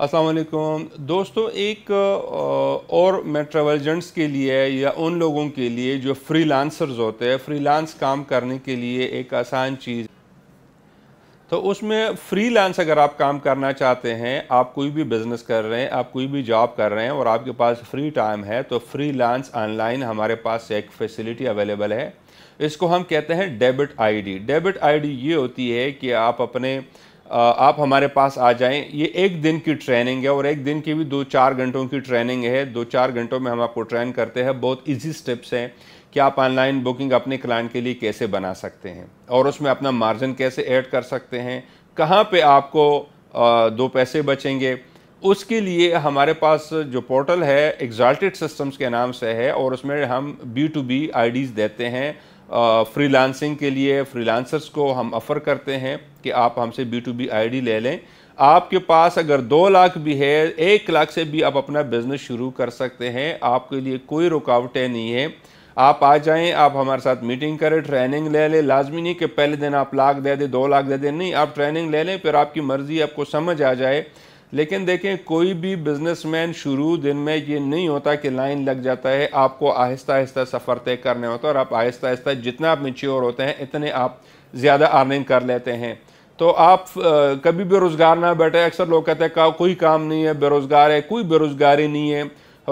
असलकुम दोस्तों एक और मैं ट्रेवल एजेंट्स के लिए या उन लोगों के लिए जो फ्रीलांसर्स होते हैं फ्रीलांस काम करने के लिए एक आसान चीज़ तो उसमें फ्रीलांस अगर आप काम करना चाहते हैं आप कोई भी बिज़नेस कर रहे हैं आप कोई भी जॉब कर रहे हैं और आपके पास फ्री टाइम है तो फ्रीलांस ऑनलाइन हमारे पास एक फैसिलिटी अवेलेबल है इसको हम कहते हैं डेबिट आईडी डेबिट आईडी ये होती है कि आप अपने आप हमारे पास आ जाएं ये एक दिन की ट्रेनिंग है और एक दिन की भी दो चार घंटों की ट्रेनिंग है दो चार घंटों में हम आपको ट्रेन करते हैं बहुत इजी स्टेप्स हैं कि आप ऑनलाइन बुकिंग अपने क्लाइंट के लिए कैसे बना सकते हैं और उसमें अपना मार्जिन कैसे ऐड कर सकते हैं कहाँ पे आपको दो पैसे बचेंगे उसके लिए हमारे पास जो पोर्टल है एग्जाल्टेड सिस्टम्स के नाम से है और उसमें हम बी टू बी आई देते हैं फ्रीलांसिंग के लिए फ्रीलांसर्स को हम ऑफ़र करते हैं कि आप हमसे बी टू बी आई ले लें आपके पास अगर दो लाख भी है एक लाख से भी आप अपना बिज़नेस शुरू कर सकते हैं आपके लिए कोई रुकावटें नहीं है आप आ जाएं आप हमारे साथ मीटिंग करें ट्रेनिंग ले लें लाजमी नहीं कि पहले दिन आप लाख दे दें दो लाख दे दें नहीं आप ट्रेनिंग ले लें फिर आपकी मर्ज़ी आपको समझ आ जाए लेकिन देखें कोई भी बिजनेसमैन शुरू दिन में ये नहीं होता कि लाइन लग जाता है आपको आहिस्ता आहिस्ता सफ़र तय करने होता है और आप आहिस्ता आहिस्ता जितना आप मिच्योर होते हैं इतने आप ज़्यादा अर्निंग कर लेते हैं तो आप कभी बेरोज़गार ना बैठे अक्सर लोग कहते हैं का कोई काम नहीं है बेरोज़गार है कोई बेरोज़गारी नहीं है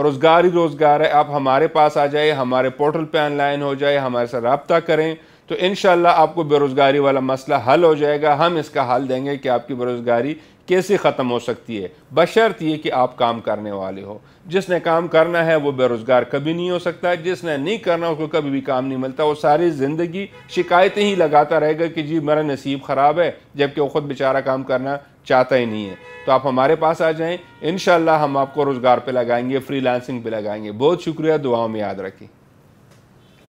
रोज़गार ही रोज़गार है आप हमारे पास आ जाए हमारे पोर्टल पर ऑनलाइन हो जाए हमारे से रबता करें तो इन आपको बेरोज़गारी वाला मसला हल हो जाएगा हम इसका हल देंगे कि आपकी बेरोज़गारी कैसे ख़त्म हो सकती है बशर्त ये कि आप काम करने वाले हो जिसने काम करना है वो बेरोज़गार कभी नहीं हो सकता जिसने नहीं करना उसको कभी भी काम नहीं मिलता वो सारी ज़िंदगी शिकायतें ही लगाता रहेगा कि जी मेरा नसीब ख़राब है जबकि वो ख़ुद बेचारा काम करना चाहता ही नहीं है तो आप हमारे पास आ जाएँ इन हम आपको रोज़गार पर लगाएंगे फ्री पे लगाएंगे बहुत शुक्रिया दुआओं में याद रखें